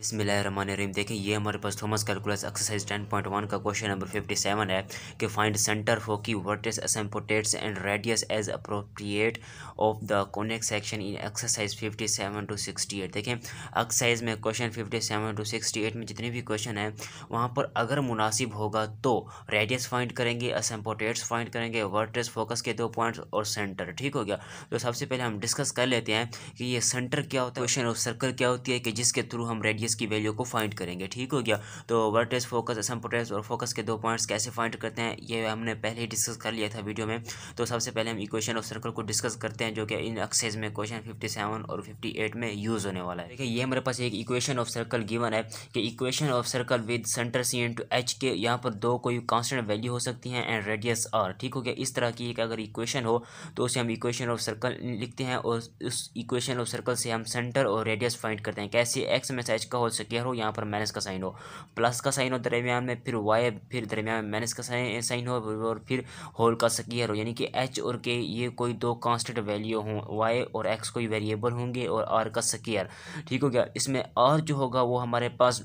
बिसमीम देखें ये हमारे पास थॉमस कैलकुलस एक्सरसाइज 10.1 का क्वेश्चन नंबर 57 है कि फाइंड सेंटर फॉर की vertices asymptotes and radius as appropriate of the conic section in exercise 57 to 68 देखें एक्सरसाइज में क्वेश्चन 57 टू 68 में जितने भी क्वेश्चन हैं वहाँ पर अगर मुनासिब होगा तो रेडियस फाइंड करेंगे असम्पोटेट्स फाइंड करेंगे वर्टेस फोकस के दो पॉइंट्स और सेंटर ठीक हो गया तो सबसे पहले हम डिस्कस कर लेते हैं कि ये सेंटर क्या होता है क्वेश्चन और सर्कल क्या होती है कि जिसके थ्रू हम रेडियस जिसकी वैल्यू को फाइंड करेंगे ठीक हो गया तो वर्टेस फोकस सम पोटेस और फोकस के दो पॉइंट्स कैसे फाइंड करते हैं ये हमने पहले ही डिस्कस कर लिया था वीडियो में तो सबसे पहले हम इक्वेशन ऑफ सर्कल को डिस्कस करते हैं जो कि इन एक्सेज में क्वेश्चन फिफ्टी सेवन और फिफ्टी एट में यूज़ होने वाला है देखिए ये हमारे पास एक इक्वेशन ऑफ सर्कल गिवन है कि equation of circle with centre C to H K यहाँ पर दो कोई कॉन्स्टेंट वैल्यू हो सकती हैं एंड रेडियस आर ठीक हो गया इस तरह की एक अगर इक्वेशन हो तो उसे हम इक्वेशन ऑफ सर्कल लिखते हैं और उस इक्वेशन ऑफ सर्कल से हम सेंटर और रेडियस फाइंड करते हैं कैसे एक्स में से एच का का हो स्केयर हो यहाँ पर माइनस का साइन हो प्लस का साइन हो दरमियान में फिर वाई फिर दरमियान में माइनस का साइन हो और फिर होल का सकीयर हो यानी कि एच और के ये कोई दो कॉन्स्टेंट वैल्यू हों वाई और एक्स कोई वेरिएबल होंगे और आर का सकीयर ठीक हो गया इसमें आर जो होगा वो हमारे पास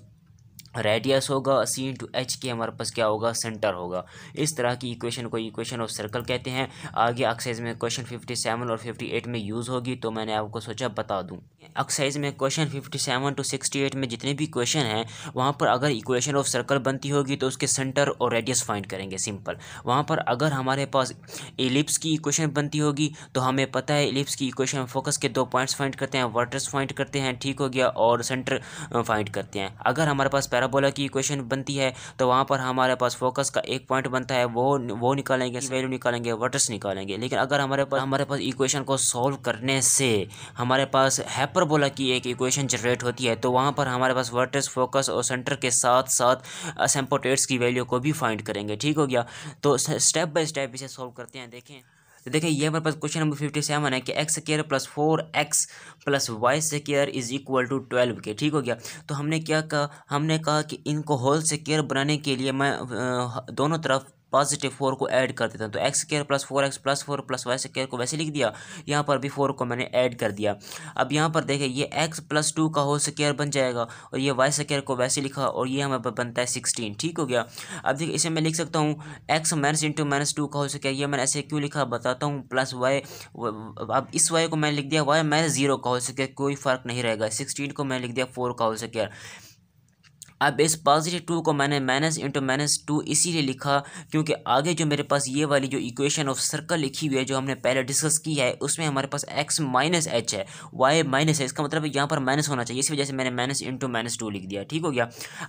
रेडियस होगा सी इंटू एच के हमारे पास क्या होगा सेंटर होगा इस तरह की इक्वेशन को इक्वेशन ऑफ सर्कल कहते हैं आगे एक्सरसाइज में क्वेश्चन 57 और 58 में यूज़ होगी तो मैंने आपको सोचा बता दूं एक्सरसाइज में क्वेश्चन 57 टू 68 में जितने भी क्वेश्चन हैं वहाँ पर अगर इक्वेशन ऑफ सर्कल बनती होगी तो उसके सेंटर और रेडियस फाइंड करेंगे सिंपल वहाँ पर अगर हमारे पास एलिप्स की इक्वेशन बनती होगी तो हमें पता है एलिप्स की इक्वेशन में फोकस के दो पॉइंट्स फाइंड करते हैं वर्टर्स फाइंड करते हैं ठीक हो गया और सेंटर फाइंड करते हैं अगर हमारे पास पैरा पैराबोला की इक्वेशन बनती है तो वहाँ पर हमारे पास फोकस का एक पॉइंट बनता है वो वो निकालेंगे वैल्यू निकालेंगे वर्टस निकालेंगे लेकिन अगर हमारे पास हमारे पास इक्वेशन को सॉल्व करने से हमारे पास हैपरबोला की एक इक्वेशन जनरेट होती है तो वहाँ पर हमारे पास वर्टस फोकस और सेंटर के साथ साथ असम्पोटेट्स की वैल्यू को भी फाइंड करेंगे ठीक हो गया तो स्टेप बाई स्टेप इसे सॉल्व करते हैं देखें तो देखिए ये हमारे पास क्वेश्चन नंबर फिफ्टी सेवन है कि x square plus four x plus y से square is equal to twelve के ठीक हो गया तो हमने क्या कहा हमने कहा कि इनको होल से केयर बनाने के लिए मैं दोनों तरफ पॉजिटिव फोर को ऐड कर देता हूँ तो x square plus four x plus four plus y square को वैसे लिख दिया यहाँ पर भी फोर को मैंने ऐड कर दिया अब यहाँ पर देखें ये एक्स प्लस टू का होल स्केयर बन जाएगा और ये वाई स्केयर को वैसे लिखा और ये हमारे पास बनता है सिक्सटीन ठीक हो गया अब देखिए इसे मैं लिख सकता हूँ x minus into minus two का होल स्केयर ये मैंने ऐसे क्यों लिखा बताता हूँ प्लस वाई अब इस वाई को मैंने लिख दिया वाई माइनस जीरो का होल स्केयर कोई फ़र्क नहीं रहेगा सिक्सटीन को मैंने लिख दिया फोर का होल स्केयर अब इस पॉजिटिव टू को मैंने माइनस इंटू माइनस टू इसीलिए लिखा क्योंकि आगे जो मेरे पास ये वाली जो इक्वेशन ऑफ सर्कल लिखी हुई है जो हमने पहले डिस्कस की है उसमें हमारे पास एक्स माइनस एच है वाई माइनस है इसका मतलब यहाँ पर माइनस होना चाहिए इस वजह से मैंने माइनस इंटू माइनस टू लिख दिया ठीक हो गया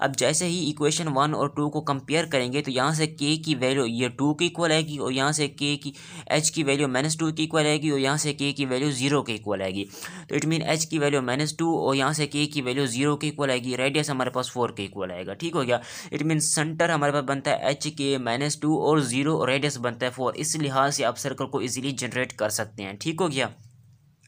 अब जैसे ही इक्वेशन वन और टू को कंपेयर करेंगे तो यहाँ से के की वैल्यू ये टू की इक्वल आएगी और यहाँ से के की एच की वैल्यू माइनस टू की इक्वल आएगी और यहाँ से के की वैल्यू जीरो के इक्वल आएगी तो इट मीन एच की वैल्यू माइनस टू और यहाँ से के की वैल्यू जीरो के इक्वल आएगी रेडियस हमारे पास फोर के इक्वल आएगा ठीक हो गया इट मीन सेंटर हमारे पास बनता है एच के माइनस टू और जीरो रेडियस बनता है फोर इस लिहाज से आप सर्कल को इजीली जनरेट कर सकते हैं ठीक हो गया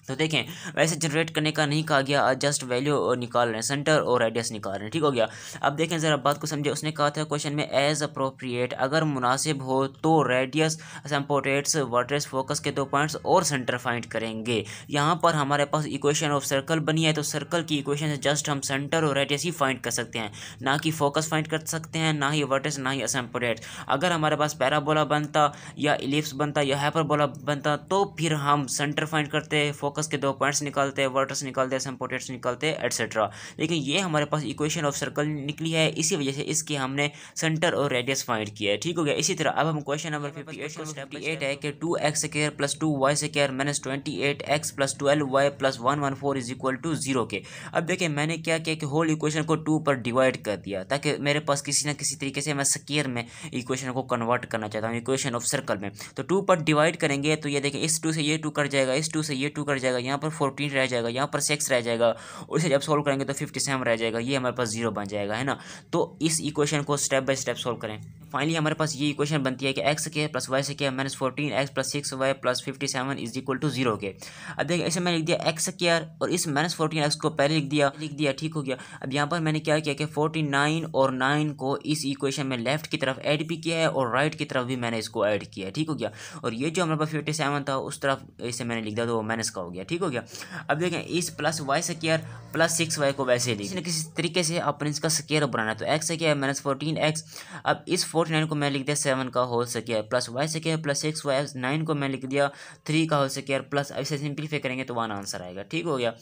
तो देखें वैसे जनरेट करने का नहीं कहा गया जस्ट वैल्यू निकाल रहे हैं सेंटर और रेडियस निकाल रहे हैं ठीक हो गया अब देखें ज़रा बात को समझे उसने कहा था क्वेश्चन में एज अप्रोप्रिएट अगर मुनासिब हो तो रेडियस सैम्पोटेट्स वाटर फोकस के दो पॉइंट्स और सेंटर फाइंड करेंगे यहाँ पर हमारे पास इक्वेशन ऑफ सर्कल बनी है तो सर्कल की इक्वेशन से जस्ट हम सेंटर और रेडियस ही फाइंड कर सकते हैं ना कि फोकस फाइंड कर सकते हैं ना ही वर्टेस ना ही असम्पोर्टेट्स अगर हमारे पास पैराबोला बनता या इलिप्स बनता या हाइपरबोला बनता तो फिर हम सेंटर फाइंड करते फोकस फोकस के दो पॉइंट्स निकालते हैं वर्टर्स निकालते हैं सम्पोर्टेट्स निकलते हैं एट्सेट्रा लेकिन ये हमारे पास इक्वेशन ऑफ सर्कल निकली है इसी वजह से इसके हमने सेंटर और रेडियस फाइंड किया है ठीक हो गया इसी तरह अब हम question number eight fifty eight है कि two x square plus two y square minus twenty eight x plus twelve y plus one one four is equal to zero के अब देखिए मैंने क्या किया कि होल इक्वेशन को टू पर डिवाइड कर दिया ताकि मेरे पास किसी ना किसी तरीके से मैं स्केयर में इक्वेशन को कन्वर्ट करना चाहता हूँ इक्वेशन ऑफ सर्कल में तो टू पर डिवाइड करेंगे तो ये देखें इस टू से ये टू कर जाएगा इस टू से ये टू कर जाएगा जाएगा यहाँ पर फोर्टीन रह जाएगा यहाँ पर सिक्स रह जाएगा और इसे जब सोल्व करेंगे तो फिफ्टी सेवन रह जाएगा ये हमारे पास जीरो बन जाएगा है ना तो इस इक्वेशन को स्टेप बाय स्टेप सोल्व करें फाइनली हमारे पास ये इक्वेशन बनती है कि एक्स के प्लस वाई से क्या minus fourteen x plus six y plus fifty seven is equal to zero के अब देखिए ऐसे मैंने लिख दिया एक्स केयर और इस माइनस फोर्टीन एक्स को पहले लिख दिया लिख दिया ठीक हो गया अब यहाँ पर मैंने क्या किया कि फोर्टी नाइन और नाइन को इस इक्वेशन में लेफ्ट की तरफ ऐड भी किया है और राइट right की तरफ भी मैंने इसको ऐड किया है ठीक हो गया और ये जो हमारे पास फिफ्टी सेवन था उस तरफ इसे मैंने लिख दिया तो वो माइनस का हो गया गया ठीक हो गया अब देखें इस plus y square plus six y को वैसे ही किसी किसी तरीके से अपने इसका स्केयर बनाना है तो एक्स क्या है माइनस फोर्टीन एक्स अब इस फोर्टी नाइन को मैं लिख दिया सेवन का whole square plus y square plus six y nine को मैं लिख दिया थ्री का होल स्केयर प्लस अब इसे सिंप्लीफाई करेंगे तो वन आंसर आएगा ठीक हो गया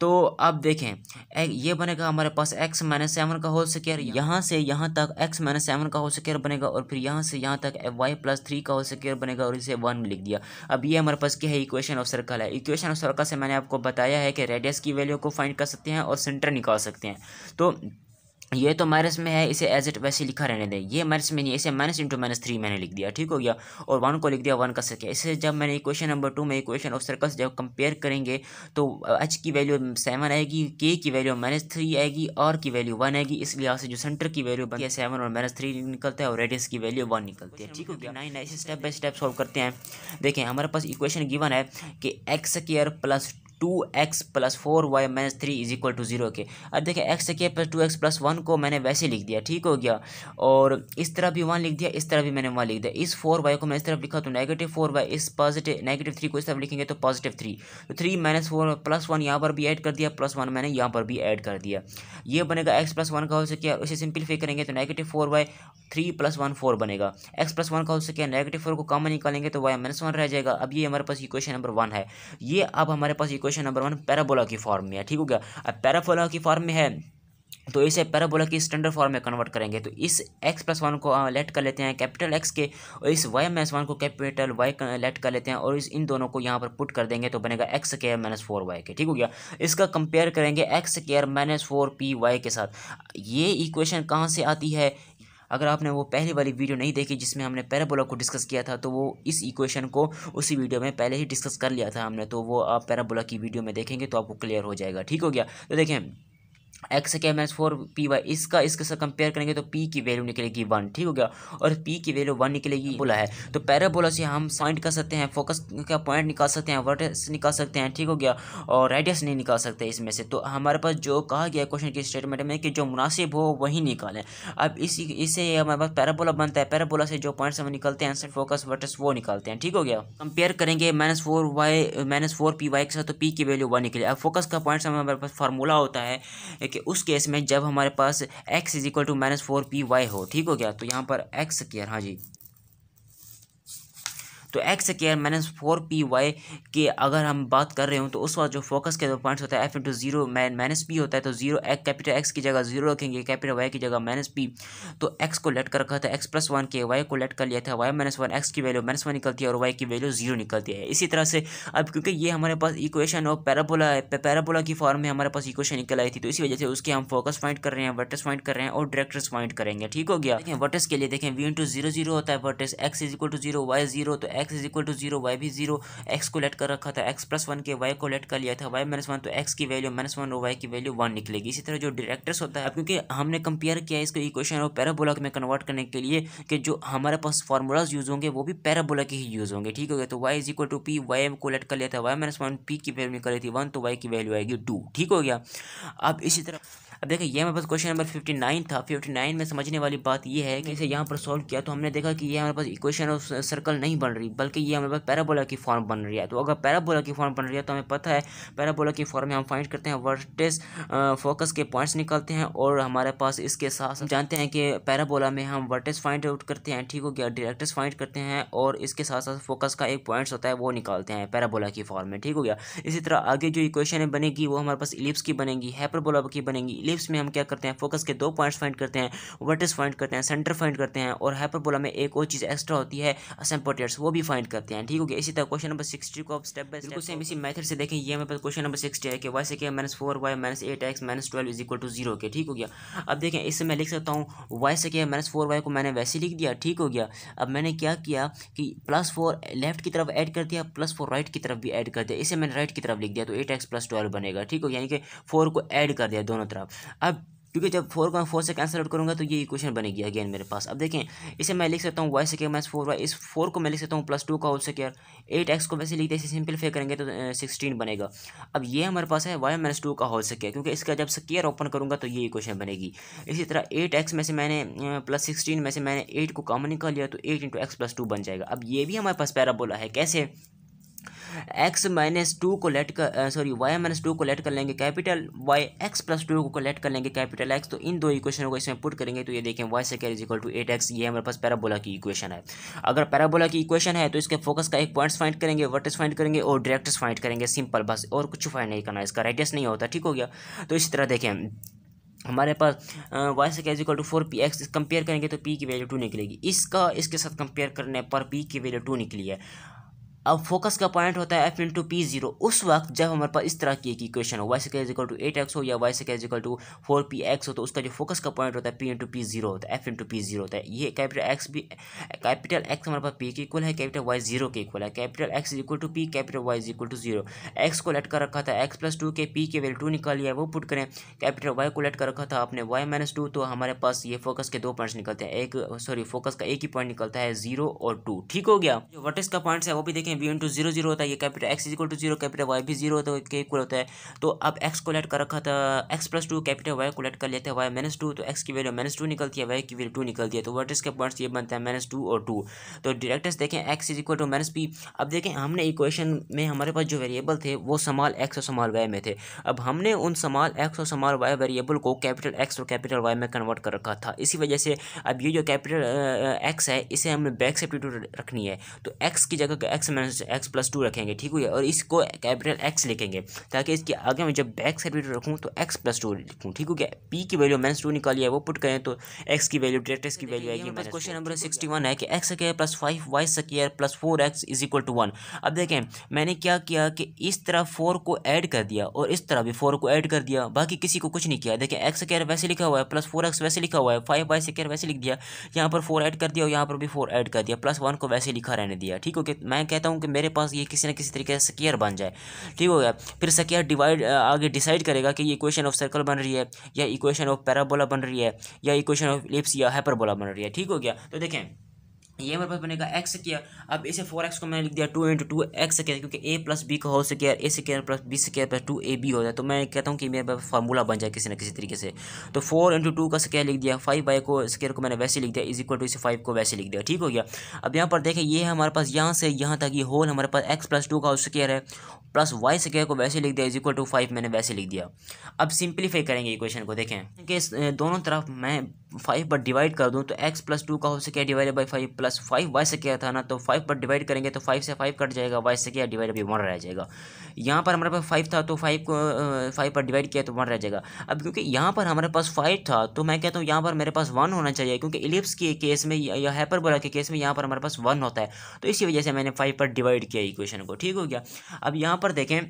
तो अब देखें ये बनेगा हमारे पास एक्स माइनस सेवन का होल स्केयर यहाँ से यहाँ तक एक्स माइनस सेवन का होल स्केयर बनेगा और फिर यहाँ से यहाँ तक वाई प्लस थ्री का होल स्केयर बनेगा और इसे वन लिख दिया अब ये हमारे पास क्या है इक्वेशन ऑफ सर्कल है इक्वेशन ऑफ सर्कल से मैंने आपको बताया है कि रेडियस की वैल्यू को फाइंड कर सकते हैं और सेंटर निकाल सकते हैं तो ये तो माइनस में है इसे एज इट वैसे लिखा रहने दें ये माइनस में नहीं इसे माइनस इंटू माइनस थ्री मैंने लिख दिया ठीक हो गया और वन को लिख दिया वन का सके इसे जब मैंने इक्वेशन नंबर टू में इक्वेशन ऑफ सर्कल्स जब कंपेयर करेंगे तो एच की वैल्यू सेवन आएगी के की वैल्यू माइनस थ्री आएगी आर की वैल्यू वन आएगी इस लिहाज से जो सेंटर की वैल्यू बन गया सेवन और माइनस थ्री निकलता है और रेडियस की वैल्यू वन निकलती है ठीक हो गया नाइन ऐसे स्टेप बाई स्टेप सॉल्व करते हैं देखें हमारे पास इक्वेशन गिवन है कि x square plus two x plus four y minus three is equal to zero के अब देखिए एक्स के plus two x plus one को मैंने वैसे लिख दिया ठीक हो गया और इस तरह भी वन लिख दिया इस तरह भी मैंने वन लिख दिया इस फोर वाई को मैं इस तरफ लिखा तो नेगेटिव फोर वाई इस पॉजिटिव नेगेटिव थ्री को इस तरफ लिखेंगे तो पॉजिटिव थ्री तो three minus four plus one यहाँ पर भी ऐड कर दिया प्लस वन मैंने यहाँ पर भी ऐड कर दिया ये बनेगा एक्स प्लस वन का हो सके और इसे सिंप्लीफाई करेंगे तो negative four y three plus one four बनेगा एक्स प्लस वन का हो सके नेगेटिव फोर को कॉमन निकालेंगे तो वाई माइनस वन रह जाएगा अब ये हमारे पास इक्वेशन नंबर वन है ये अब हमारे पास क्वेश्चन नंबर वन पैराबोला की फॉर्म में है ठीक हो गया अब पैराबोला की फॉर्म में है तो इसे पैराबोला की स्टैंडर्ड फॉर्म में कन्वर्ट करेंगे तो इस एक्स प्लस वन को लेट कर लेते हैं कैपिटल एक्स के और इस वाई माइनस वन को कैपिटल वाई लेट कर लेते हैं और इस इन दोनों को यहाँ पर पुट कर देंगे तो बनेगा x square minus four y के ठीक हो गया इसका कंपेयर करेंगे x square minus four p y के साथ ये इक्वेशन कहाँ से आती है अगर आपने वो पहली वाली वीडियो नहीं देखी जिसमें हमने पैराबोला को डिस्कस किया था तो वो इस इक्वेशन को उसी वीडियो में पहले ही डिस्कस कर लिया था हमने तो वो आप पैराबोला की वीडियो में देखेंगे तो आपको क्लियर हो जाएगा ठीक हो गया तो देखें एक्स क्या है माइनस फोर पी वाई इसका इसके साथ कंपेयर करेंगे तो पी की वैल्यू निकलेगी वन ठीक हो गया और पी की वैल्यू वन निकलेगी बोला है तो पैराबोला से हम पॉइंट कर सकते हैं फोकस का पॉइंट निकाल सकते हैं वर्टेक्स निकाल सकते हैं ठीक हो गया और रेडियस नहीं निकाल सकते इसमें से तो हमारे पास जो कहा गया क्वेश्चन की स्टेटमेंट में कि जो मुनासिब हो वही निकालें अब इसी इससे हमारे पास पैराबोला बनता है पैराबोला से जो पॉइंट्स हम निकलते हैं आंसर फोकस वर्टस वो निकालते हैं ठीक हो गया कंपेयर करेंगे minus four y minus four p y के साथ तो पी की वैल्यू वन निकले अब फोकस का पॉइंट्स हमारे पास फार्मूला होता है कि उस केस में जब हमारे पास x is equal to minus four p y हो ठीक हो गया तो यहाँ पर एक्स केयर हाँ जी तो x square minus four p y के अगर हम बात कर रहे हो तो उस वक्त जो फोकस के पॉइंट्स होता है f into zero minus p होता है तो जीरो एक्स कैपिटल एक्स की जगह जीरो रखेंगे कैपिटल वाई की जगह माइनस पी तो एक्स को लेट कर रखा था एक्स प्लस वन के वाई को लेट कर लिया था वाई माइनस वन एक्स की वैल्यू माइनस वन निकलती है और वाई की वैल्यू जीरो निकलती है इसी तरह से अब क्योंकि ये हमारे पास इक्वेशन और पैराबोला है पैराबोला की फॉर्म में हमारे पास इक्वेशन निकल आई थी तो इसी वजह से उसके हम फोकस पॉइंट कर रहे हैं वर्टस पॉइंट कर रहे हैं और डायरेक्टर्स पॉइंट करेंगे ठीक हो गया वर्टस के लिए देखें वी इंटू जीरो जीरो होता है vertex x is equal to zero y zero तो x x is equal to zero y भी जीरो एक्स को लेट कर रखा था एक्स प्लस वन के वाई को लेट कर लिया था वाई माइनस वन तो एक्स की वैल्यू माइनस वन और वाई की वैल्यू वन निकलेगी इसी तरह जो डायरेक्टर्स होता है क्योंकि हमने कंपेयर किया इसको इक्वेशन और पैराबोला में कन्वर्ट करने के लिए कि जो हमारे पास फार्मूलाज यूज होंगे वो भी पैराबोला के ही यूज होंगे ठीक हो गया तो y is equal to p y को लेट कर लिया था वाई माइनस वन पी की वैल्यू रही थी वन तो वाई की वैल्यू आएगी टू ठीक हो गया अब इसी तरह अब देखिए ये हमारे पास क्वेश्चन नंबर फिफ्टी नाइन था फिफ्टी नाइन में समझने वाली बात ये है कि इसे यहाँ पर सॉल्व किया तो हमने देखा कि ये हमारे पास इक्वेशन ऑफ सर्कल नहीं बन रही बल्कि ये हमारे पास पैराबोला की फॉर्म बन रही है तो अगर पैराबोला की फॉर्म बन रही है तो हमें पता है पैराबोला की फॉर्म में हम फाइंड करते हैं वर्टेस फोकस के पॉइंट्स निकालते हैं और हमारे पास इसके साथ जानते हैं कि पैराबोला में हम वर्टेस फाइंड आउट करते हैं ठीक हो गया डायरेक्टर्स फाइंड करते हैं और इसके साथ साथ फोकस का एक पॉइंट्स होता है वो निकालते हैं पैराबोला की फॉर्म में ठीक हो गया इसी तरह आगे जो इक्वेशन बनेगी वो हमारे पास इलिप्स की बनेगी हैपरबोला की बनेगी लिप्स में हम क्या करते हैं फोकस के दो पॉइंट्स फाइंड करते हैं वर्टिस फाइंड करते हैं सेंटर फाइंड करते हैं और हाइपरबोला में एक और चीज़ एक्स्ट्रा होती है असम्पोटेट्स वो भी फाइंड करते हैं ठीक हो गया इसी तरह क्वेश्चन नंबर सिक्सटी को आप स्टेप बाई स्टेप सेम इसी मेथड से देखें ये हमारे पास क्वेश्चन नंबर सिक्सटी है कि वाई से क्या minus four y minus eight x minus twelve is equal to zero के ठीक हो गया अब देखें इससे मैं लिख सकता हूँ वाई से क्या माइनस फोर वाई को मैंने वैसे लिख दिया ठीक हो गया अब मैंने क्या किया कि प्लस फोर लेफ्ट की तरफ ऐड कर दिया प्लस फोर राइट की तरफ भी ऐड कर दिया इसे मैंने राइट की तरफ लिख दिया तो एट एक्स प्लस ट्वेल्व बनेगा ठीक हो यानी कि फोर को ऐड कर दिया दोनों तरफ अब क्योंकि जब फोर को फोर से कैंसिल आउट करूँगा तो ये इक्वेशन बनेगी अगेन मेरे पास अब देखें इसे मैं लिख सकता हूँ वाई से माइनस फोर वाई इस फोर को मैं लिख सकता हूँ प्लस टू का होल स्क्र एट एक्स को वैसे लिखते इसे सिंप्लीफाई करेंगे तो सिक्सटीन बनेगा अब ये हमारे पास है वाई माइनस टू का होल स्क्र क्योंकि इसका जब स्क्र ओपन करूँगा तो ये इक्वेशन बनेगी इसी तरह एट एक्स में से मैंने प्लस सिक्सटीन में से मैंने एट को कॉमन निकाल लिया तो eight into x plus two बन जाएगा अब ये भी हमारे पास पैराबोला है कैसे एक्स माइनस टू को लेट कर सॉरी वाई माइनस टू को लेट कर लेंगे capital y x plus two को लेट कर लेंगे कैपिटल एक्स तो इन दो इक्वेशनों को इसमें पुट करेंगे तो ये देखें वाई से is equal to eight x ये हमारे पास पैराबोला की इक्वेशन है अगर पैराबोला की इक्वेशन है तो इसके फोकस का एक पॉइंट्स फाइंड करेंगे वर्टेस फाइंड करेंगे और डायरेक्टर्स फाइंड करेंगे सिंपल बस और कुछ फाइंड नहीं करना इसका रेडियस नहीं होता ठीक हो गया तो इसी तरह देखें हमारे पास वाई से कैज equal to four p x compare करेंगे तो पी की वैल्यू टू निकलेगी इसका इसके साथ कंपेयर करने पर पी की वैल्यू टू निकली है अब फोकस का पॉइंट होता है एफ इंटू पी जीरो उस वक्त जब हमारे पास इस तरह की एक इक्वेशन हो वाई से इज टू एट एक्स हो या वाई से is two four p x हो तो उसका जो फोकस का पॉइंट होता है p into p zero होता है f into p zero होता है ये कैपिटल एक्स भी कैपिटल एक्स हमारे पास पी के इक्वल है कैपिटल वाई जीरो के इक्वल है capital x is equal to p capital y is equal to zero x को लेट कर रखा था एक्स प्लस टू के पी के वैल्यू टू निकाल लिया वो पुट करें कैपिटल वाई को लेट कर रखा था आपने वाई माइनस टू तो हमारे पास ये फोकस के दो पॉइंट्स निकलते हैं एक सॉरी फोकस का एक ही पॉइंट निकलता है जीरो और टू ठीक हो गया जो वर्टेक्स का पॉइंट्स है वो भी देखें हैं बी इंटू जीरो जीरो होता है ये capital x is equal to zero capital Y भी जीरो होता है के तो इक्वल होता है तो अब एक्स को लेट कर रखा था x plus two capital y को लेट कर लेते हैं वाई माइनस टू तो एक्स की वैल्यू माइनस टू निकलती है वाई की वैल्यू टू निकलती है तो वर्ट के पॉइंट्स ये बनता है माइनस टू और टू तो डायरेक्टर्स देखें x is equal to minus p अब देखें हमने इक्वेशन में हमारे पास जो वेरिएबल थे वो समाल एक्स और समाल वाई में थे अब हमने उन समाल एक्स और समाल वाई वेरिएबल को कैपिटल एक्स और कैपिटल वाई में कन्वर्ट कर रखा था इसी वजह से अब ये जो कैपिटल एक्स है इसे हमने बैक से रखनी है तो एक्स की जगह x minus difference x plus two रखेंगे ठीक हुई और इसको कैपिटल एक्स लिखेंगे ताकि इसके आगे मैं जब बैक साइड भी रखूँ तो एक्स प्लस टू लिखूँ ठीक हो गया पी की वैल्यू माइनस टू निकाली है वो पुट करें तो एक्स की वैल्यू डायरेक्ट एक्स की वैल्यू तो आएगी मेरे क्वेश्चन नंबर सिक्सटी वन है कि x square plus five y square plus four x is equal to one अब देखें मैंने क्या किया कि इस तरह फोर को ऐड कर दिया और इस तरह भी फोर को ऐड कर दिया बाकी किसी को कुछ नहीं किया देखें एक्स स्केयर वैसे लिखा हुआ है प्लस फोर एक्स वैसे लिखा हुआ है फाइव वाई स्केयर वैसे लिख दिया यहाँ पर फोर ऐड कर दिया और यहाँ पर भी फोर ऐड कर दिया प्लस वन को वैसे लिखा रहने दिया ठीक हो मैं कहता हूँ हूँ कि मेरे पास ये किसी ना किसी तरीके से सकियर बन जाए ठीक हो गया फिर सकियर डिवाइड आगे डिसाइड करेगा कि इक्वेशन ऑफ सर्कल बन रही है या इक्वेशन ऑफ पैराबोला बन रही है या इक्वेशन ऑफ लिप्स या हाइपरबोला बन रही है ठीक हो गया तो देखें ये हमारे पास बनेगा एक्स केयर अब इसे फोर एक्स को मैंने लिख दिया two into two x square क्योंकि ए प्लस बी का हो square a square plus b square plus two a b हो जाए तो मैं कहता हूँ कि मेरे पास फार्मूला बन जाए किसी न किसी तरीके से तो फोर इंटू टू का स्केयर लिख दिया फाइव बाई को स्केयर को मैंने वैसे लिख दिया इज इक्वल टू इसे फाइव को वैसे लिख दिया ठीक हो गया अब यहाँ पर देखें ये हमारे पास यहाँ से यहाँ तक ये होल हमारे पास एक्स प्लस टू का हो स्केयर है प्लस वाई स्केयर को वैसे लिख दिया इज इक्वल टू फाइव मैंने वैसे लिख दिया अब सिंप्लीफाई करेंगे इक्वेशन को देखें कि दोनों तरफ मैं फाइव पर डिवाइड कर दूँ तो एक्स प्लस टू का हो square divided by five plus five y से किया था ना तो फाइव पर डिवाइड करेंगे तो फाइव से फाइव कट जाएगा वाई से किया डिवाइड अभी वन रह जाएगा यहाँ पर हमारे पास फाइव था तो फाइव को फाइव पर डिवाइड किया तो वन रह जाएगा अब क्योंकि यहाँ पर हमारे पास फाइव था तो मैं कहता हूँ यहाँ पर मेरे पास वन होना चाहिए क्योंकि इलिप्स के केस में या हाइपरबोला के केस में यहाँ पर हमारे पास वन होता है तो इसी वजह से मैंने फाइव पर डिवाइड किया इक्वेशन को ठीक हो गया अब यहाँ पर देखें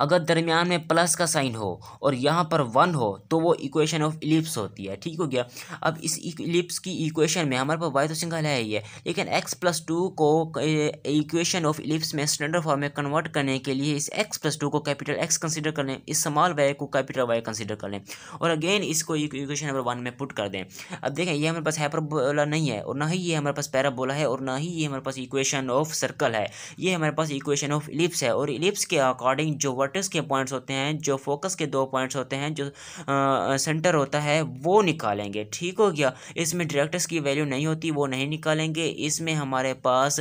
अगर दरमियान में प्लस का साइन हो और यहाँ पर वन हो तो वो इक्वेशन ऑफ इलिप्स होती है ठीक हो गया अब इस इलिप्स की इक्वेशन में हमारे पास वाई तो सिंगल है ही है लेकिन एक्स प्लस टू को इक्वेशन ऑफ इलिप्स में स्टैंडर्ड फॉर्म में कन्वर्ट करने के लिए इस एक्स प्लस टू को कैपिटल एक्स कंसिडर कर लें इस समॉल वाई को कैपिटल वाई कंसिडर कर लें और अगेन इसको इक्वेशन नंबर वन में पुट कर दें अब देखें ये हमारे पास हाइपरबोला नहीं है और ना ही ये हमारे पास पैराबोला है और ना ही ये हमारे पास इक्वेशन ऑफ सर्कल है ये हमारे पास इक्वेशन ऑफ इलिप्स है और इलिप्स के अकॉर्डिंग जो वर्ड क्वार्टर्स के पॉइंट्स होते हैं जो फोकस के दो पॉइंट्स होते हैं जो आ, सेंटर होता है वो निकालेंगे ठीक हो गया इसमें डायरेक्टर्स की वैल्यू नहीं होती वो नहीं निकालेंगे इसमें हमारे पास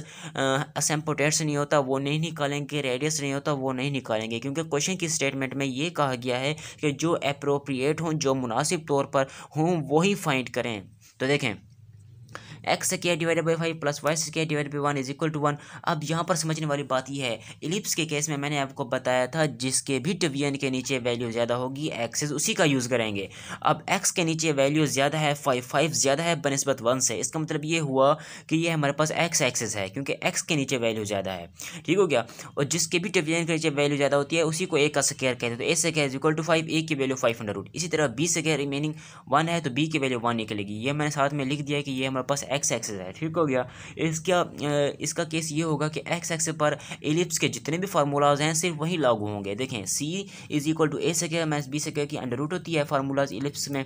असम्पोटेट्स नहीं होता वो नहीं निकालेंगे रेडियस नहीं होता वो नहीं निकालेंगे क्योंकि क्वेश्चन की स्टेटमेंट में ये कहा गया है कि जो अप्रोप्रिएट हों जो मुनासिब तौर पर हों वही फाइंड करें तो देखें x square divide by five plus y square divide by one is equal to one अब यहाँ पर समझने वाली बात यह है इलिप्स के केस में मैंने आपको बताया था जिसके भी टिवियन के नीचे वैल्यू ज़्यादा होगी एक्सेस उसी का यूज़ करेंगे अब एक्स के नीचे वैल्यू ज़्यादा है फाइव फाइव ज़्यादा है बनस्बत वन से इसका मतलब ये हुआ कि ये हमारे पास एक्स एक्सेस है क्योंकि एक्स के नीचे वैल्यू ज़्यादा है ठीक हो गया और जिसके भी टिवियन के नीचे वैल्यू ज़्यादा होती है उसी को ए का स्केयर कहते हैं तो a square equal to five a की वैल्यू फाइव हंड्रेड इसी तरह बी स्केयर रिमेनिंग वन है तो बी की वैल्यू वन निकलेगी ये मैंने साथ में लिख दिया कि ये हमारे पास एक्स एक्सेस है ठीक हो गया इसका इसका केस ये होगा कि एक्स एक्स पर एलिप्स के जितने भी फार्मूलाज हैं सिर्फ वही लागू होंगे देखें c is equal to a square क्या माइनस बी से की अंडर रूट होती है फार्मूलाज एलिप्स में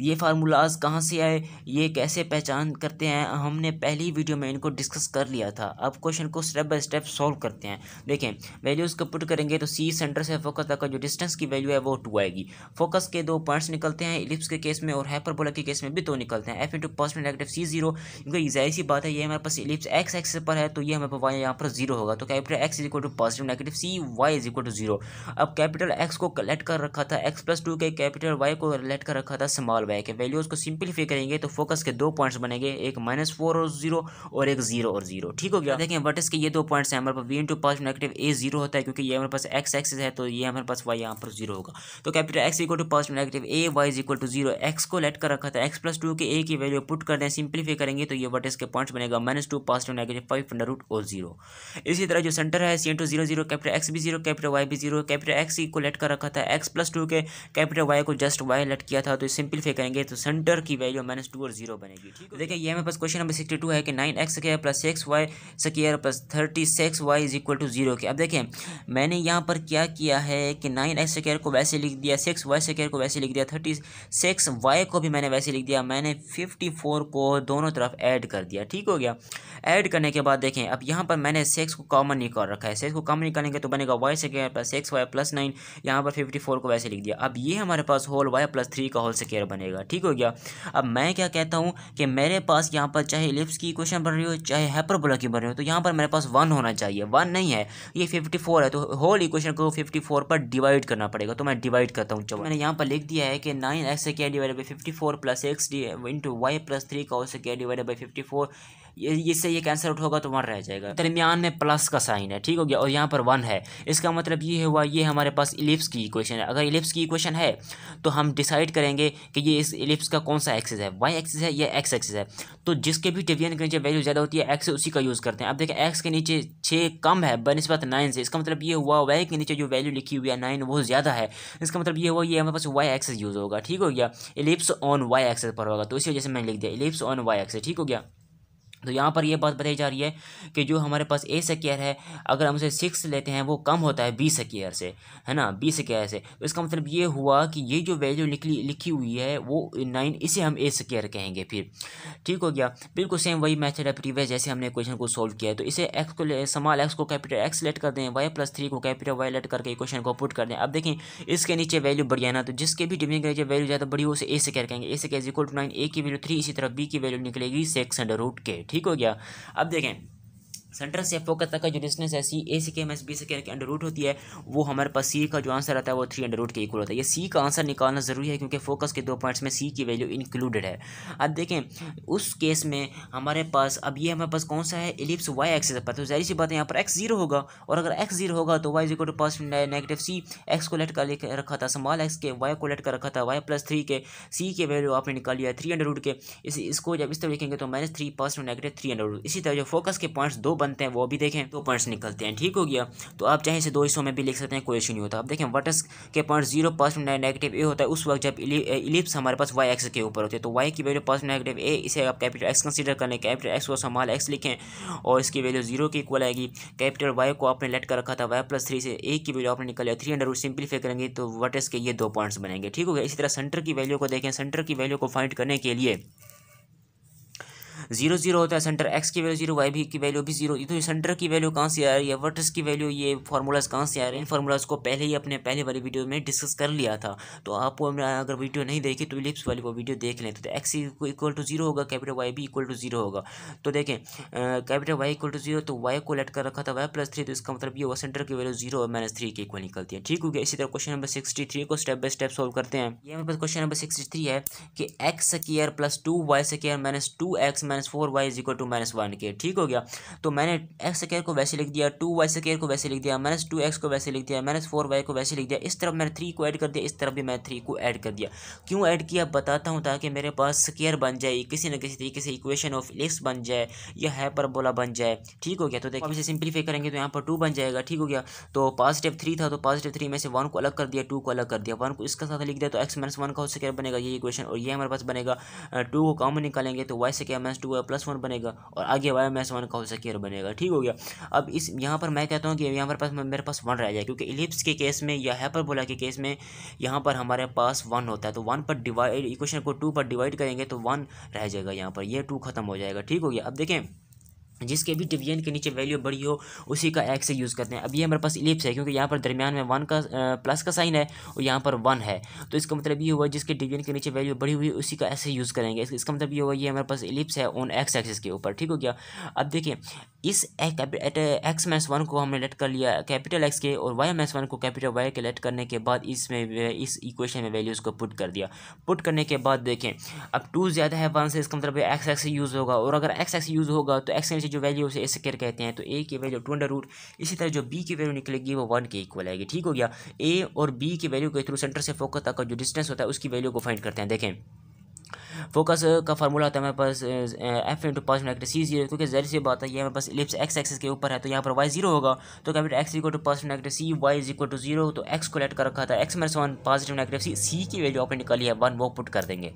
ये फार्मूलाज कहाँ से आए ये कैसे पहचान करते हैं हमने पहली वीडियो में इनको डिस्कस कर लिया था अब क्वेश्चन को स्टेप बाय स्टेप सॉल्व करते हैं देखें वैल्यूज़ को पुट करेंगे तो सी सेंटर से फोकस तक का जो डिस्टेंस की वैल्यू है वो टू आएगी फोकस के दो पॉइंट्स निकलते हैं इलिप्स के केस में और हाइपरबोला के केस में भी दो निकलते हैं f into positive negative c zero क्योंकि जाहिर सी बात है ये हमारे पास इलिप्स एक्स एक्स पर है तो ये हमारे पास वाई यहाँ पर जीरो होगा तो capital x is equal to positive negative c y is equal to zero अब कैपिटल एक्स को कलेक्ट कर रखा था एक्स प्लस टू के कैपिटल वाई को कलेक्ट कर रखा था स्मॉल बैक के वैल्यूज़ को सिंपलीफाई करेंगे तो फोकस के दो पॉइंट्स बनेंगे एक माइनस फोर और जीरो और एक जीरो और जीरो ठीक हो गया देखें वर्टेक्स के ये दो पॉइंट्स हैं हमारे पास v into positive negative a zero होता है क्योंकि ये हमारे पास एक्स एक्सिस है तो ये हमारे पास वाई यहाँ पर जीरो होगा तो capital x equal to positive negative a y is equal to zero x को लेट कर रखा था एक्स प्लस टू के ए की वैल्यू पुट कर दें सिंपलीफाई करेंगे तो ये वर्टेक्स के पॉइंट्स बनेगा minus two positive negative five under root और जीरो इसी तरह जो सेंटर है c into zero zero capital x भी जीरो कैपिटल वाई भी जीरो कैपिटल एक्स को लेट कर रखा था एक्स प्लस टू के कैपिटल वाई को जस्ट वाई लेट किया था तो सिंपलीफाई कहेंगे तो सेंटर की वैल्यू माइनस टू और जीरो बनेगी ठीक है देखिए ये हमें पास क्वेश्चन नंबर सिक्सटी टू है कि nine x square plus six y square plus thirty six y is equal to zero के अब देखें मैंने यहाँ पर क्या किया है कि नाइन एक्स स्केयर को वैसे लिख दिया सिक्स वाई स्केयर को वैसे लिख दिया थर्टी सिक्स वाई को भी मैंने वैसे लिख दिया मैंने फिफ्टी फोर को दोनों तरफ ऐड कर दिया ठीक हो गया ऐड करने के बाद देखें अब यहाँ पर मैंने सिक्स को कॉमन निकाल रखा है सिक्स को कॉमन निकालेंगे तो बनेगा y square plus six y plus nine यहाँ पर फिफ्टी फोर को वैसे लिख दिया अब ये हमारे पास होल वाई प्लस थ्री का होल स्केयर बने बनेगा ठीक हो गया अब मैं क्या कहता हूँ कि मेरे पास यहाँ पर चाहे लिप्स की क्वेश्चन बन रही हो चाहे हाइपरबोला की बन रही हो तो यहाँ पर मेरे पास वन होना चाहिए वन नहीं है ये फिफ्टी है तो होल इक्वेशन को फिफ्टी पर डिवाइड करना पड़ेगा तो मैं डिवाइड करता हूँ चलो मैंने यहाँ पर लिख दिया है कि नाइन एक्स से क्या divide by fifty four plus x d into y plus three का उससे क्या डिवाइड बाई फिफ्टी फोर ये इससे ये कैंसर आउट होगा तो वन रह जाएगा दरमियान में प्लस का साइन है ठीक हो गया और यहाँ पर वन है इसका मतलब ये हुआ ये हमारे पास इलिप्स की इक्वेशन है अगर इलिप्स की इक्वेशन है तो हम डिसाइड करेंगे कि ये इस इलिप्स का कौन सा एक्सेस है वाई एक्सेस है या एक्स एक्सेस है तो जिसके भी डिवीजन के नीचे वैल्यू ज़्यादा होती है एक्स उसी का यूज़ करते हैं अब देखें एक्स के नीचे छः कम है बनस्बत नाइन से इसका मतलब ये हुआ वाई के नीचे जो वैल्यू लिखी हुई है नाइन वो ज़्यादा है इसका मतलब ये हुआ ये हमारे पास वाई एक्सेस यूज़ होगा ठीक हो गया इलिप्स ऑन वाई एक्सेस पर होगा तो इसी वजह से मैंने लिख दिया इलिप्स ऑन वाई एक्सेस ठीक हो गया तो यहाँ पर यह बात बताई जा रही है कि जो हमारे पास ए सकेयर है अगर हम उसे सिक्स लेते हैं वो कम होता है बी सकेयर से है ना बी सकेयर से तो इसका मतलब ये हुआ कि ये जो वैल्यू निकली लिखी हुई है वो नाइन इसे हम ए सकेयर कहेंगे फिर ठीक हो गया बिल्कुल सेम वही मैथड है प्रीवियस जैसे हमने क्वेश्चन को सोल्व किया है तो इसे एक्स को समाल एक्स को कैपिटल एक्स लेट कर दें वाई प्लस थ्री को कैपिटल वाई लेट करके क्वेश्चन को पुट कर दें अब देखें इसके नीचे वैल्यू बढ़िया है ना तो जिसके भी डिवीजन के नीचे वैल्यू ज़्यादा बढ़ी हो उसे ए सकेयर कहेंगे a square equal to nine a की वैल्यू थ्री इसी तरह बी की वैल्यू निकलेगी सिक्स अंडर रूट के ठीक हो गया अब देखें सेंटर से फोकस तक का जो डिस्टेंस है सी ए सी के एम एस बी से के अंडर रूट होती है वो हमारे पास सी का जो आंसर आता है वो थ्री अंडर रूट के इक्वल होता है ये सी का आंसर निकालना ज़रूरी है क्योंकि फोकस के दो पॉइंट्स में सी की वैल्यू इंक्लूडेड है अब देखें उस केस में हमारे पास अब ये हमारे पास कौन सा है एलिप्स वाई एक्सेस पर तो जहरी सी बात है यहाँ पर एक्स जीरो होगा और अगर एक्स जीरो होगा तो y zero two positive negative c x को लेट कर रखा था समाल एक्स के वाई को लेट कर रखा था वाई प्लस थ्री के सी के वैल्यू आपने निकाली है थ्री अंडर रूट के इसको जब इस तरह लिखेंगे तो minus three positive negative three under root इसी तरह जो फोकस के पॉइंट्स दो बनते हैं वो भी देखें तो पॉइंट्स निकलते हैं ठीक हो गया तो आप चाहे इसे दो हिस्सों में भी लिख सकते हैं कोई इशू नहीं होता आप देखें वटस के point zero point negative a होता है उस वक्त जब इलिप्स हमारे पास वाई एक्स के ऊपर होते हैं तो वाई की वैल्यू पॉजिटिव नेगेटिव ए इसे आप कैपिटल एक्स कंसिडर कर लें कैपिटल एक्स को संभाल एक्स लिखें और इसकी वैल्यू जीरो की इक्वल आएगी कैपिटल वाई को आपने लेट कर रखा था वाई प्लस थ्री से ए की वैल्यू आपने निकाली थ्री रूट सिंप्लीफाई करेंगे तो वटस के ये दो पॉइंट्स बनेंगे ठीक हो गया इसी तरह सेंटर की वैल्यू को देखें सेंटर की वैल्यू को फाइंड करने के लिए जीरो जीरो होता है सेंटर एक्स की वैल्यू जीरो वाई भी की वैल्यू भी जीरो ये तो सेंटर की वैल्यू कहाँ से आ रही है वर्टस की वैल्यू ये फार्मूलाज कहाँ से आ रहे हैं इन फार्मूलाज को पहले ही अपने पहले वाली वीडियो में डिस्कस कर लिया था तो आप अगर वीडियो नहीं देखी तो लिप्स वाली वो वीडियो देख लें तो एक्स इक्वल टू जीरो होगा कैपिटल वाई भी इक्वल टू जीरो होगा तो देखें capital y equal to zero तो वाई को लेट कर रखा था वाई प्लस थ्री तो इसका मतलब ये हुआ सेंटर की वैल्यू जीरो और माइनस थ्री के इक्वल निकलती है ठीक हो गया इसी तरह क्वेश्चन नंबर सिक्सटी थ्री को स्टेप बाय स्टेप सोल्व करते हैं ये हमारे पास क्वेश्चन नंबर सिक्सटी थ्री है कि x square plus two y square minus two x minus minus four y is equal to minus one के ठीक हो गया तो मैंने एक्स स्केयर को वैसे लिख दिया टू वाई स्केयर को वैसे लिख दिया माइनस टू एक्स को वैसे लिख दिया माइनस फोर वाई को वैसे लिख दिया इस तरफ मैंने थ्री को ऐड कर दिया इस तरफ भी मैंने थ्री को ऐड कर दिया क्यों ऐड किया बताता हूँ ताकि मेरे पास स्केयर बन जाए किसी न किसी तरीके से इक्वेशन ऑफ एक्स बन जाए या हैपरबोला बन जाए ठीक हो गया तो देखो इसे सिंप्लीफाई करेंगे तो यहाँ पर टू बन जाएगा ठीक हो गया तो पॉजिटिव थ्री था तो पॉजिटिव थ्री में से वन को अलग कर दिया टू को अलग कर दिया वन को इसका साथ लिख दिया तो एक्स माइनस वन का उससे बनेगा ये इक्वेशन और ये हमारे पास बनेगा टू को कॉमन निकालेंगे तो वाई से माइनस टू है प्लस वन बनेगा और आगे वाई माइनस वन का हो स्केयर बनेगा ठीक हो गया अब इस यहाँ पर मैं कहता हूँ कि यहाँ पर पास मेरे पास वन रह जाए क्योंकि इलिप्स के केस में या बोला के केस में यहाँ पर हमारे पास वन होता है तो वन पर डिवाइड इक्वेशन को टू पर डिवाइड करेंगे तो वन रह जाएगा यहाँ पर यह टू खत्म हो जाएगा ठीक हो गया अब देखें जिसके भी डिवीजन के नीचे वैल्यू बड़ी हो उसी का एक्स यूज़ करते हैं अब ये हमारे पास इलिप्स है क्योंकि यहाँ पर दरमियान में वन का प्लस का साइन है और यहाँ पर वन है तो इसका मतलब ये हुआ जिसके डिवीजन के नीचे वैल्यू बड़ी हुई उसी का ऐसे यूज़ करेंगे इसका मतलब ये हुआ ये हमारे पास इलिप्स है ऑन एक्स एक्सिस के ऊपर ठीक हो गया अब देखिए इस एक्स माइनस वन को हमने लेट कर लिया कैपिटल एक्स के और वाई माइनस वन को कैपिटल वाई के लेट करने के बाद इसमें uh, इस इक्वेशन में वैल्यूज़ को पुट कर दिया पुट करने के बाद देखें अब टू ज़्यादा है वन से इसका मतलब एक्स एक्स यूज़ होगा और अगर एक्स एक्स यूज़ होगा तो एक्स से जो वैल्यू उसे एस कहते हैं तो ए की वैल्यू टू अंडर रूट इसी तरह जो बी की वैल्यू निकलेगी वो वन के इक्वल आएगी ठीक हो गया ए और बी की वैल्यू के थ्रू सेंटर से फोकस तक का जो डिस्टेंस होता है उसकी वैल्यू को फाइंड करते हैं देखें फोकस का फार्मूला होता है हमारे पास f into positive negative c zero क्योंकि जहर से बात है ये हमारे पास इलिप्स एक्स एक्सिस के ऊपर है तो यहाँ पर वाई जीरो होगा तो capital x equal to positive negative c y is equal to zero तो एक्स को लेट कर रखा था x minus one positive negative c c की वैल्यू आपने निकाली है वन वो पुट कर देंगे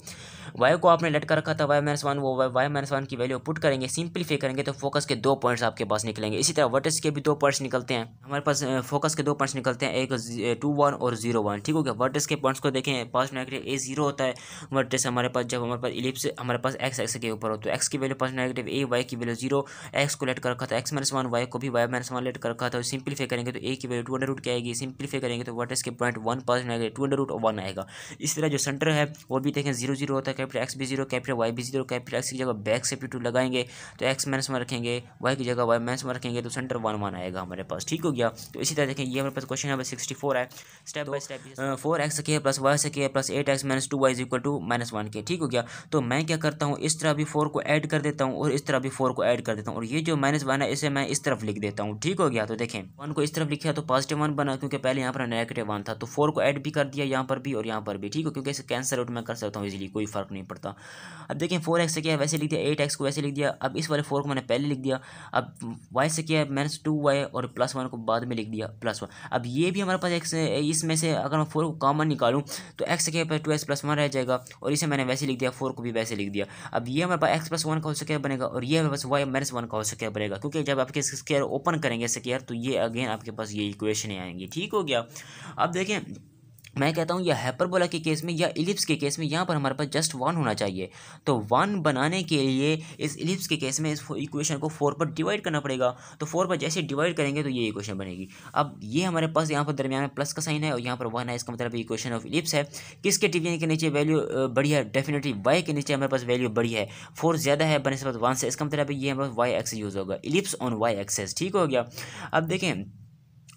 वाई को आपने लटका रखा था वाई माइनस वन वो वाई माइनस वन की वैल्यू पुट करेंगे सिंपलीफाई करेंगे तो फोकस के दो पॉइंट्स आपके पास निकलेंगे इसी तरह वर्टेक्स के भी दो पॉइंट्स निकलते हैं हमारे पास फोकस के दो पॉइंट्स निकलते हैं एक टू वन और जीरो वन ठीक हो गया वर्टेक्स के पॉइंट्स को देखें पास नेगेटिव ए जीरो होता है वर्टेक्स हमारे पास जब हमारे पास इलिप्स हमारे पास एक्स एक्स के ऊपर हो तो एक्स की value plus negative a y की वैल्यू जीरो एक्स को लेट कर रखा था एक्स माइनस वन वाई को भी वाई माइनस वन लेट कर रखा था सिंपलीफाई करेंगे तो ए की वैल्यू टू अंडर रूट क्या आएगी सिंपलीफाई करेंगे तो वर्टेक्स के point one plus negative two under root one आएगा इस तरह जो सेंटर है वो भी देखें जीरो जीरो होता है कैपिटल एक्स भी जीरो कैपिटल वाई भी जीरो कैपिटल एक्स की जगह बैक से पी टू लगाएंगे तो एक्स माइनस में रखेंगे वाई की जगह वाई माइनस में रखेंगे तो सेंटर वन वन आएगा हमारे पास ठीक हो गया तो इसी तरह देखें ये हमारे पास क्वेश्चन नंबर सिक्सटी फोर है step by step four x के प्लस वाई से के plus eight x minus two y equal to minus one के ठीक हो गया तो मैं क्या करता हूँ इस तरह भी फोर को ऐड कर देता हूँ और इस तरह भी फोर को ऐड कर देता हूँ और ये जो माइनस वन है इसे मैं इस तरफ लिख देता हूँ ठीक हो गया तो देखें वन को इस तरफ लिखा तो पॉजिटिव वन बना क्योंकि पहले यहाँ पर नेगेटिव वन था तो फोर को ऐड भी कर दिया यहाँ पर भी और यहाँ पर भी ठीक हो क्योंकि इसे कैंसिल आउट मैं कर सकता हूँ इजिली कोई फर्क नहीं पड़ता अब देखें फोर एक्स से क्या है वैसे लिख दिया एट एक्स को वैसे लिख दिया अब इस वाले फोर को मैंने पहले लिख दिया अब वाई से क्या है माइनस टू वाई और प्लस वन को बाद में लिख दिया प्लस वन अब ये भी हमारे पास एक्स इसमें से अगर मैं फोर को कॉमन निकालूँ तो एक्स के पास टू एक्स प्लस वन रह जाएगा और इसे मैंने वैसे लिख दिया फोर को भी वैसे लिख दिया अब ये हमारे पास एक्स प्लस वन का हो सके बनेगा और ये हमारे पास वाई माइनस वन का हो सके बनेगा क्योंकि जब आपके स्केयर ओपन करेंगे स्केयर तो ये अगेन आपके पास ये इक्वेशन आएंगी ठीक हो गया अब देखें मैं कहता हूँ या हैपरबोला के केस में या इलिप्स के केस में यहाँ पर हमारे पास जस्ट वन होना चाहिए तो वन बनाने के लिए इस इलिप्स के केस में इस इक्वेशन को फोर पर डिवाइड करना पड़ेगा तो फोर पर जैसे डिवाइड करेंगे तो ये इक्वेशन बनेगी अब ये हमारे पास यहाँ पर दरमियान में प्लस का साइन है और यहाँ पर वन है इसका मतलब इक्वेशन ऑफ इलिप्स है किसके डिवीजन के नीचे वैल्यू बढ़ी है डेफिनेटली वाई के नीचे हमारे पास वैल्यू बढ़ी है फोर ज़्यादा है बने से वन से इसका मतलब ये हमारे पास वाई एक्स यूज़ होगा इलिप्स ऑन वाई एक्सेस ठीक हो गया अब देखें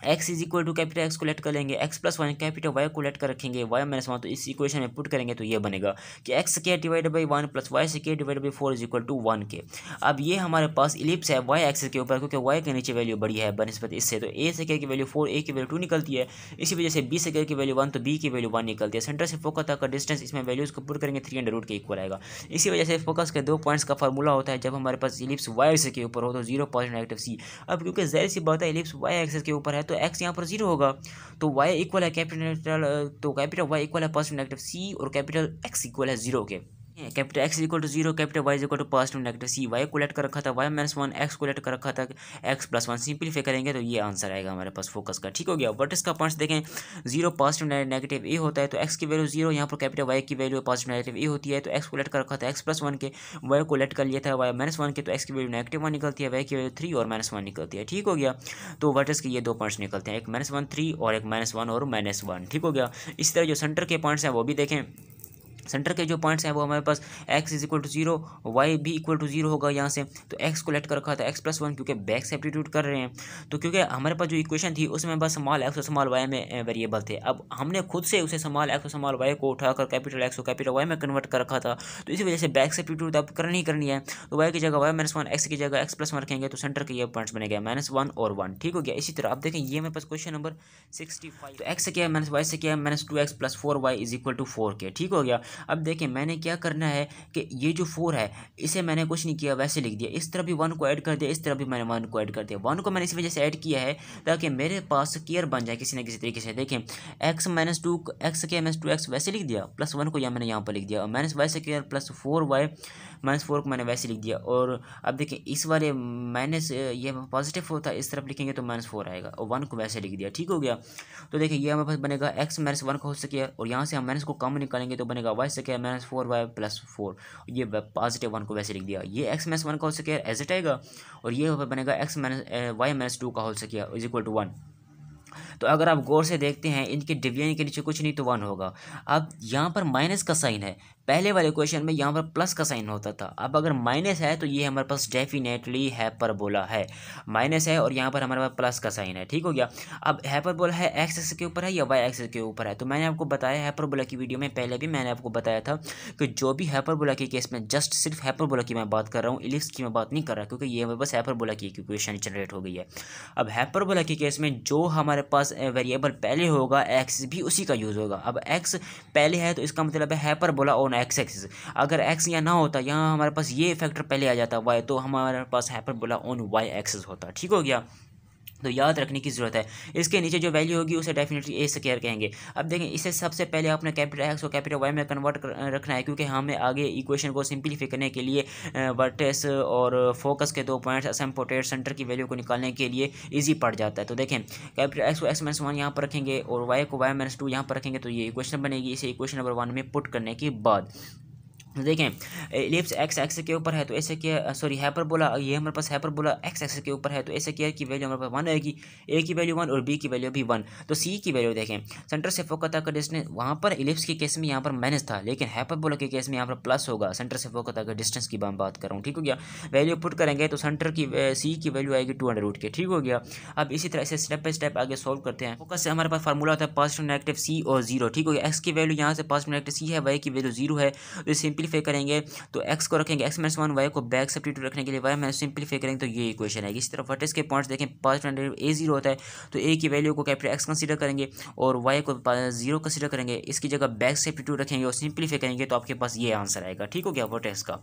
x is equal to capital x को लेट कर लेंगे x plus one capital y को लेट कर रखेंगे वाई माइनस वन तो इस इक्वेशन में पुट करेंगे तो ये बनेगा कि एक्स के divide by one plus y से के divide by four is equal to one के अब ये हमारे पास इलिप्स है वाई एक्स के ऊपर क्योंकि वाई के नीचे वैल्यू बड़ी है बनस्पत इससे तो ए से के की वैल्यू फोर ए की वैल्यू टू निकलती है इसी वजह से बी से के की वैल्यू वन तो बी की वैल्यू वन निकलती है सेंटर से फोकस तक का डिस्टेंस इसमें वैल्यूज को पुट करेंगे थ्री हंड्रेड रूट के इक्वल आएगा इसी वजह से फोकस के दो पॉइंट्स का फॉर्मूला होता है जब हमारे पास इलिप्स वाई एक्स के ऊपर हो तो जीरो पॉइंट नेगेटिव सी अब क्योंकि जहर सी बात है इलिप्स वाई एक्स के ऊपर है है तो एक्स यहाँ पर जीरो होगा तो वाई इक्वल है कैपिटल तो कैपिटल वाई इक्वल है पॉजिटिव नेगेटिव सी और कैपिटल एक्स इक्वल है जीरो के capital x equal to zero capital y equal to positive negative c y को लेट कर रखा था वाई माइनस वन एक्स को लेट कर रखा था एक्स प्लस वन सिंप्लीफाई करेंगे तो ये आंसर आएगा हमारे पास फोकस का ठीक हो गया बट इसका पॉइंट्स देखें जीरो पॉजिटिव नेगेटिव ए होता है तो एक्स की वैल्यू जीरो यहाँ पर कैपिटल वाई की वैल्यू पॉजिटिव नेगेटिव ए होती है तो एक्स को लेट कर रखा था एक्स प्लस वन के वाई को लेट कर लिया था वाई माइनस वन के तो एक्स की वैल्यू नेगेटिव वन निकलती है वाई की वैल्यू थ्री और माइनस वन निकलती है ठीक हो गया तो वर्टस के ये दो पॉइंट्स निकलते हैं एक माइनस वन थ्री और एक माइनस वन और माइनस वन ठीक हो गया इसी तरह जो सेंटर के पॉइंट्स हैं वो भी देखें सेंटर के जो पॉइंट्स हैं वो हमारे पास x is equal to zero y भी इक्वल टू जीरो होगा यहाँ से तो एक्स को लेट कर रखा था एक्स प्लस वन क्योंकि बैक सब्टीट्यूट कर रहे हैं तो क्योंकि हमारे पास जो इक्वेशन थी उसमें बस पास स्मॉल एक्स और समाल वाई में वेरिएबल थे अब हमने खुद से उसे समाल एक्स और समाल वाई को उठाकर कैपिटल एक्स और कैपिटल वाई में कन्वर्ट कर रखा था तो इसी वजह से बैक सब्टीट्यूट अब करनी ही करनी है तो वाई की जगह वाई माइनस वन एक्स की जगह एक्स प्लस वन रखेंगे तो सेंटर के ये पॉइंट्स बने गए माइनस वन और वन ठीक हो गया इसी तरह आप देखें ये मेरे पास क्वेश्चन नंबर सिक्सटी फाइव तो एक्स से क्या है माइनस वाई से क्या है minus two x plus four y is equal to four के ठीक हो गया अब देखें मैंने क्या करना है कि ये जो फोर है इसे मैंने कुछ नहीं किया वैसे लिख दिया इस तरह भी वन को ऐड कर दिया इस तरह भी मैंने वन को ऐड कर दिया वन को मैंने इसी वजह से ऐड किया है ताकि मेरे पास केयर बन जाए किसी ना किसी तरीके से देखें एक्स माइनस टू एक्स के माइनस टू एक्स वैसे लिख दिया प्लस वन को यहाँ मैंने यहाँ पर लिख दिया माइनस वाई से square plus four y minus four को मैंने वैसे लिख दिया और अब देखिए इस वाले माइनस ये पॉजिटिव फोर था इस तरफ लिखेंगे तो माइनस फोर आएगा और वन को वैसे लिख दिया ठीक हो गया तो देखिए ये हमारे पास बनेगा एक्स माइनस वन का हो सके और यहाँ से हम माइनस को कम निकालेंगे तो बनेगा y square minus four y plus four ये पॉजिटिव वन को वैसे लिख दिया ये एक्स माइनस वन का हो सके एज इट आएगा और ये बनेगा x minus y minus two का हो सके इज इक्वल टू वन तो अगर आप गौर से देखते हैं इनके डिवीजन के नीचे कुछ नहीं तो वन होगा अब यहाँ पर माइनस का साइन है पहले वाले क्वेश्चन में यहाँ पर प्लस का साइन होता था अब अगर माइनस है तो ये हमारे पास डेफिनेटली बोला है माइनस है और यहाँ पर हमारे पास प्लस का साइन है ठीक हो गया अब हैपर बोला है एक्स एक्स के ऊपर है या वाई एक्स के ऊपर है तो मैंने आपको बताया हैपर बोला की वीडियो में पहले भी मैंने आपको बताया था कि जो भी हैपर बोला के केस में जस्ट सिर्फ हैपर बोला की मैं बात कर रहा हूँ इलिप्स की मैं बात नहीं कर रहा क्योंकि ये हमारे पास हैपर बोला की इक्वेशन जनरेट हो गई है अब हैपरबोला के केस में जो हमारे पास वेरिएबल पहले होगा एक्स भी उसी का यूज़ होगा अब एक्स पहले है तो इसका मतलब हैपर बोला और एक्स एक्सिस अगर एक्स यहाँ ना होता यहाँ हमारे पास ये फैक्टर पहले आ जाता वाई तो हमारे पास हाइपरबोला ऑन वाई एक्सिस होता ठीक हो गया तो याद रखने की ज़रूरत है इसके नीचे जो वैल्यू होगी उसे डेफिनेटली ए स्केयर कहेंगे अब देखें इसे सबसे पहले आपने कैपिटल एक्स और कैपिटल वाई में कन्वर्ट रखना है क्योंकि हमें आगे इक्वेशन को सिंपलीफाई करने के लिए वर्टेस और फोकस के दो पॉइंट्स असम्पोटेट सेंटर की वैल्यू को निकालने के लिए ईजी पड़ जाता है तो देखें कैपिटल एक्स को एक्स माइनस वन यहाँ पर रखेंगे और वाई को वाई माइनस टू यहाँ पर रखेंगे तो ये इक्वेशन बनेगी इसे इक्वेशन नंबर वन में पुट करने के बाद देखें एलिप्स एक्स एक्स के ऊपर है तो ऐसे केयर सॉरी हैपर बोला ये हमारे पास हैपर बोला एक्स एक्स के ऊपर है तो ऐसे केयर की वैल्यू हमारे पास वन आएगी ए की वैल्यू वन और बी की वैल्यू भी वन तो सी की वैल्यू देखें सेंटर से फोकस आकर डिस्टेंस वहाँ पर इलिप्स के केस में यहाँ पर माइनस था लेकिन हैपर बोला के केस में यहाँ पर प्लस होगा सेंटर से फोकस तक डिस्टेंस की बात करूँ ठीक हो गया वैल्यू पुट करेंगे तो सेंटर की सी की वैल्यू आएगी टू हंड्रेड के ठीक हो गया अब इसी तरह से स्टेप बाई स्टेप आगे सॉल्व करते हैं फोकस से हमारे पास फॉर्मूला होता है पॉजिटिव नेगेटिव सी और जीरो ठीक हो गया एक्स की वैल्यू यहाँ से पॉजिटिव नेगेटिव सी है वाई की वैल्यू जीरो है तो सिंपली सिंप्लीफाई करेंगे तो एक्स को रखेंगे एक्स माइनस वन वाई को बैक सब्टीट्यूट रखने के लिए वाई माइनस सिंप्लीफाई करेंगे तो ये इक्वेशन आएगी इसी तरफ वर्टेस के पॉइंट्स देखें पास हंड्रेड ए जीरो होता है तो ए की वैल्यू को कैपिटल एक्स कंसिडर करेंगे और वाई को जीरो कंसिडर करेंगे इसकी जगह बैक सब्टीट्यूट रखेंगे और सिंप्लीफाई करेंगे तो आपके पास ये आंसर आएगा ठीक हो गया वर्टेस का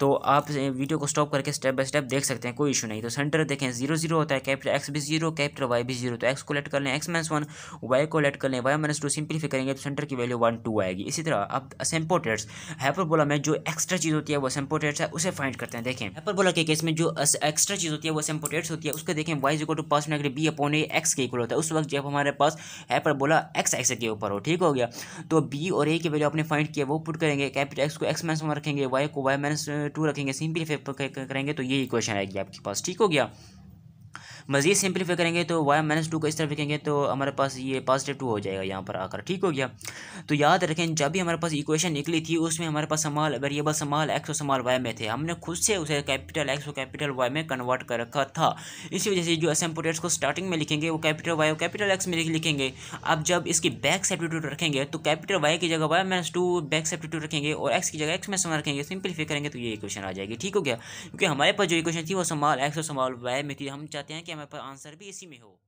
तो आप वीडियो को स्टॉप करके स्टेप बाय स्टेप देख सकते हैं कोई इशू नहीं तो सेंटर देखें जीरो जीरो होता है कैपिटल एक्स भी जीरो कैपिटल वाई भी जीरो तो एक्स को लेट कर लें एक्स माइनस वन वाई को लेट कर लें वाई माइनस टू सिंप्लीफाई करेंगे तो सेंटर की वैल्यू वन टू आएगी इसी तरह अब सेम्पोटेट्स हैपरबोला में जो एक्स्ट्रा चीज़ होती है वो सेम्पोटेट्स है उसे फाइंड करते हैं देखें बोला के केस में जो एक्स्ट्रा चीज़ होती है वो सेम्पोटेट्स होती है उसको देखें y zero to pass negative b upon a x के इक्वल होता है उस वक्त जब हमारे पास हैपरबोला एक्स एक्स के ऊपर हो ठीक हो गया तो बी और ए की वैल्यू आपने फाइंड किया वो पुट करेंगे कैपिटल एक्स को एक्स माइनस वन रखेंगे वाई को वाई माइनस टू रखेंगे सिंपलीफाई करेंगे तो ये इक्वेशन आएगी आपके पास ठीक हो गया मज़ीद सिंप्लीफाई करेंगे तो वाई माइनस टू को इस तरफ लिखेंगे तो हमारे पास ये पॉजिटिव टू हो जाएगा यहाँ पर आकर ठीक हो गया तो याद रखें जब भी हमारे पास इक्वेशन निकली थी उसमें हमारे पास समाल वेरिएबल समाल एक्स और समाल वाई में थे हमने खुद से उसे कैपिटल एक्स और कैपिटल वाई में कन्वर्ट कर रखा था इसी वजह से जो एसम्पोटेट्स को स्टार्टिंग में लिखेंगे वो कैपिटल वाई और कैपिटल एक्स में लिखेंगे अब जब इसकी बैक सेप्टीट्यूट रखेंगे तो कैपिटल वाई की जगह y minus two back substitute रखेंगे और एक्स की जगह एक्स में समाल रखेंगे सिंप्लीफाई करेंगे तो ये इक्वेशन आ जाएगी ठीक हो गया क्योंकि हमारे पास जो इक्वेशन थी वो समाल एक्स और समाल वाई में थी हम चाहते हैं कि हमारे पर आंसर भी इसी में हो